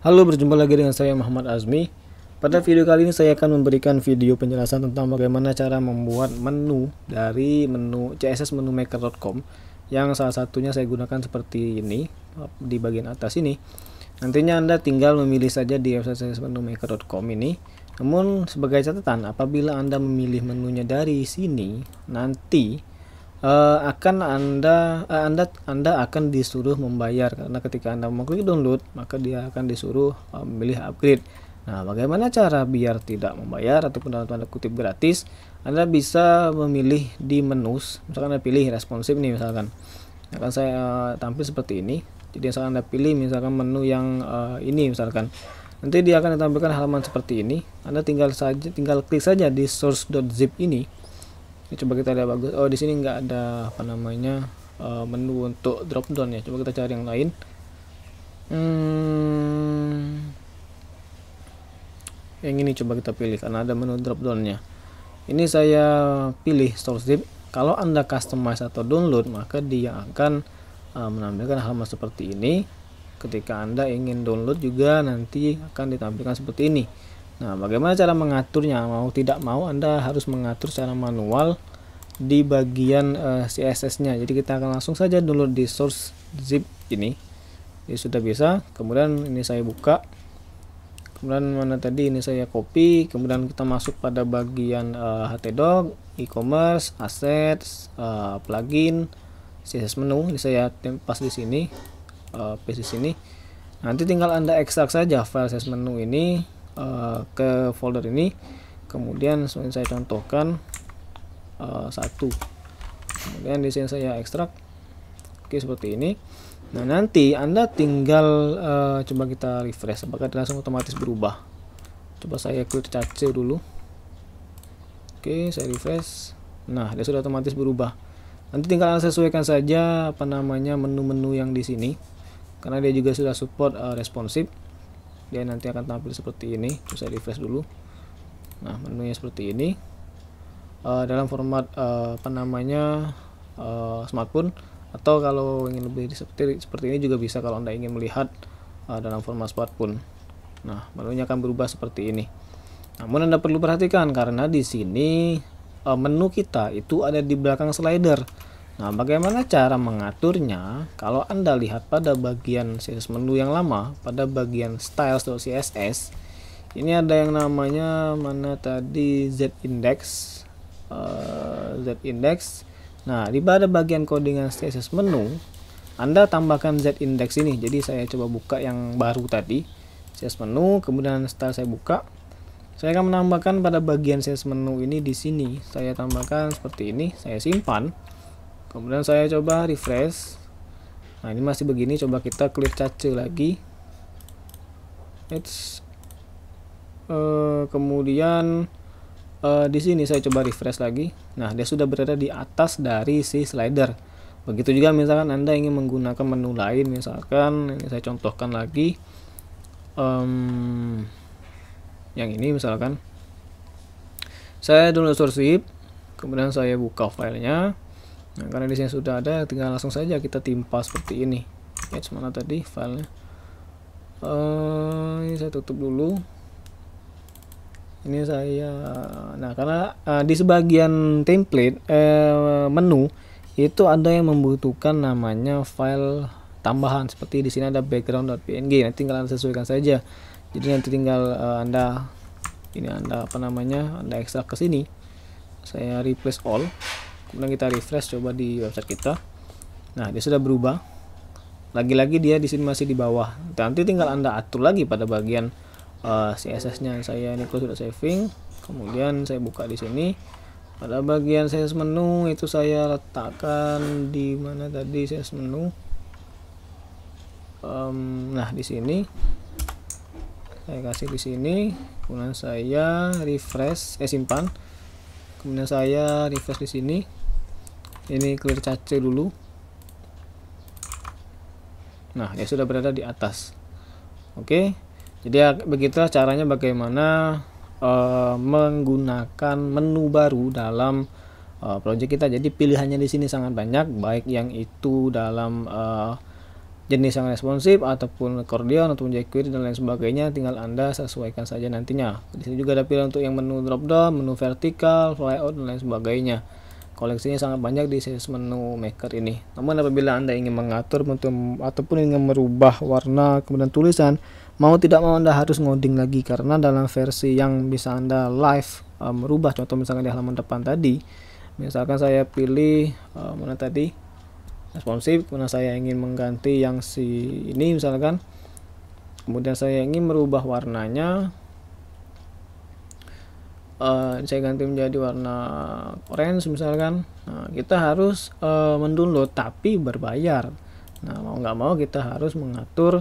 Halo, berjumpa lagi dengan saya Muhammad Azmi. Pada video kali ini saya akan memberikan video penjelasan tentang bagaimana cara membuat menu dari menu CSS menu maker.com yang salah satunya saya gunakan seperti ini di bagian atas ini. Nantinya Anda tinggal memilih saja di website CSS menu maker.com ini. Namun sebagai catatan apabila Anda memilih menunya dari sini nanti uh, akan anda uh, anda anda akan disuruh membayar karena ketika anda mengklik download maka dia akan disuruh uh, memilih upgrade nah bagaimana cara biar tidak membayar ataupun dalam tanda kutip gratis anda bisa memilih di menu misalkan anda pilih responsif nih misalkan akan saya uh, tampil seperti ini jadi misalkan anda pilih misalkan menu yang uh, ini misalkan nanti dia akan ditampilkan halaman seperti ini anda tinggal saja tinggal klik saja di source.zip ini ini coba kita lihat bagus oh di sini nggak ada apa namanya uh, menu untuk drop down ya coba kita cari yang lain hmm, yang ini coba kita pilih karena ada menu drop down nya ini saya pilih store zip kalau anda customize atau download maka dia akan uh, menampilkan halaman seperti ini ketika anda ingin download juga nanti akan ditampilkan seperti ini Nah, bagaimana cara mengaturnya? Mau tidak mau Anda harus mengatur secara manual di bagian uh, eh, CSS-nya. Jadi kita akan langsung saja dulu di source zip ini. Ini sudah bisa. Kemudian ini saya buka. Kemudian mana tadi ini saya copy, kemudian kita masuk pada bagian uh, eh, htdoc, e-commerce, assets, uh, plugin, CSS menu. Ini saya pas di sini, uh, di sini. Nanti tinggal Anda ekstrak saja file CSS menu ini Eh, ke folder ini kemudian saya contohkan uh, satu kemudian di sini saya ekstrak oke seperti ini nah nanti anda tinggal uh, coba kita refresh apakah langsung otomatis berubah coba saya klik cache dulu oke saya refresh nah dia sudah otomatis berubah nanti tinggal anda sesuaikan saja apa namanya menu-menu yang di sini karena dia juga sudah support uh, responsif dia nanti akan tampil seperti ini bisa refresh dulu nah menunya seperti ini uh, dalam format uh, apa namanya uh, smartphone atau kalau ingin lebih seperti seperti ini juga bisa kalau anda ingin melihat uh, dalam format smartphone nah menunya akan berubah seperti ini namun anda perlu perhatikan karena di sini uh, menu kita itu ada di belakang slider Nah, bagaimana cara mengaturnya? Kalau Anda lihat pada bagian CSS menu yang lama, pada bagian styles.css, ini ada yang namanya mana tadi z index, eh, z index. Nah, di pada bagian codingan CSS menu, Anda tambahkan z index ini. Jadi saya coba buka yang baru tadi, CSS menu, kemudian style saya buka. Saya akan menambahkan pada bagian CSS menu ini di sini. Saya tambahkan seperti ini, saya simpan kemudian saya coba refresh nah ini masih begini coba kita clear cache lagi it's uh, kemudian uh, di sini saya coba refresh lagi nah dia sudah berada di atas dari si slider begitu juga misalkan anda ingin menggunakan menu lain misalkan ini saya contohkan lagi um, yang ini misalkan saya download source zip kemudian saya buka filenya nah, karena di sini sudah ada tinggal langsung saja kita timpa seperti ini Ya, mana tadi filenya uh, ini saya tutup dulu ini saya nah karena uh, di sebagian template eh, menu itu ada yang membutuhkan namanya file tambahan seperti di sini ada background.png nanti tinggal anda sesuaikan saja jadi nanti tinggal uh, anda ini anda apa namanya anda ekstrak ke sini saya replace all kemudian kita refresh coba di website kita nah dia sudah berubah lagi-lagi dia di sini masih di bawah nanti tinggal anda atur lagi pada bagian uh, eh, CSS nya saya ini sudah saving kemudian saya buka di sini pada bagian CSS menu itu saya letakkan di mana tadi CSS menu um, nah di sini saya kasih di sini kemudian saya refresh eh simpan kemudian saya refresh di sini ini clear cache dulu nah ya sudah berada di atas oke jadi ya begitulah caranya bagaimana uh, menggunakan menu baru dalam uh, eh, project kita jadi pilihannya di sini sangat banyak baik yang itu dalam uh, jenis yang responsif ataupun accordion ataupun jQuery dan lain sebagainya tinggal anda sesuaikan saja nantinya di sini juga ada pilihan untuk yang menu drop down menu vertikal flyout dan lain sebagainya Koleksinya sangat banyak di series menu maker ini. Namun apabila Anda ingin mengatur ataupun ingin merubah warna kemudian tulisan, mau tidak mau Anda harus ngoding lagi karena dalam versi yang bisa Anda live uh, merubah contoh misalkan di halaman depan tadi, misalkan saya pilih uh, mana tadi responsif karena saya ingin mengganti yang si ini misalkan kemudian saya ingin merubah warnanya uh, saya ganti menjadi warna orange misalkan nah, kita harus uh, mendownload tapi berbayar nah mau nggak mau kita harus mengatur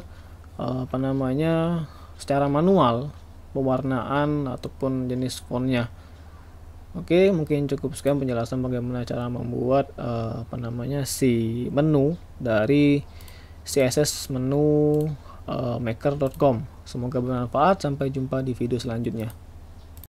uh, apa namanya secara manual pewarnaan ataupun jenis fontnya Oke, mungkin cukup sekian penjelasan bagaimana cara membuat uh, apa namanya si menu dari CSS menu uh, maker.com. Semoga bermanfaat. Sampai jumpa di video selanjutnya.